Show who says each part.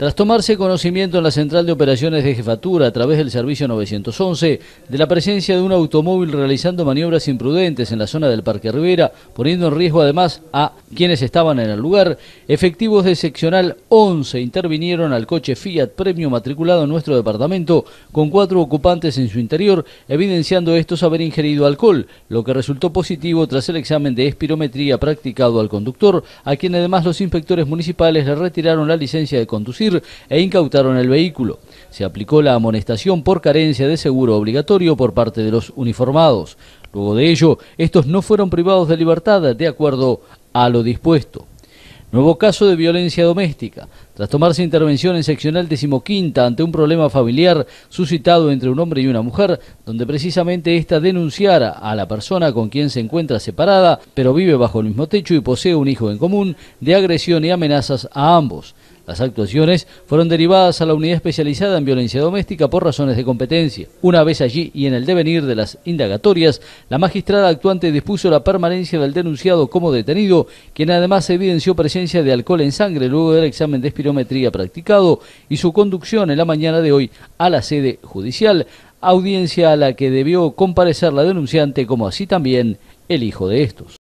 Speaker 1: Tras tomarse conocimiento en la Central de Operaciones de Jefatura a través del Servicio 911 de la presencia de un automóvil realizando maniobras imprudentes en la zona del Parque Rivera, poniendo en riesgo además a quienes estaban en el lugar, efectivos de seccional 11 intervinieron al coche Fiat Premio matriculado en nuestro departamento con cuatro ocupantes en su interior, evidenciando estos haber ingerido alcohol, lo que resultó positivo tras el examen de espirometría practicado al conductor, a quien además los inspectores municipales le retiraron la licencia de conducir e incautaron el vehículo. Se aplicó la amonestación por carencia de seguro obligatorio por parte de los uniformados. Luego de ello, estos no fueron privados de libertad de acuerdo a lo dispuesto. Nuevo caso de violencia doméstica. Tras tomarse intervención en seccional decimoquinta ante un problema familiar suscitado entre un hombre y una mujer, donde precisamente ésta denunciara a la persona con quien se encuentra separada, pero vive bajo el mismo techo y posee un hijo en común, de agresión y amenazas a ambos. Las actuaciones fueron derivadas a la unidad especializada en violencia doméstica por razones de competencia. Una vez allí y en el devenir de las indagatorias, la magistrada actuante dispuso la permanencia del denunciado como detenido, quien además evidenció presencia de alcohol en sangre luego del examen de espirometría practicado y su conducción en la mañana de hoy a la sede judicial, audiencia a la que debió comparecer la denunciante como así también el hijo de estos.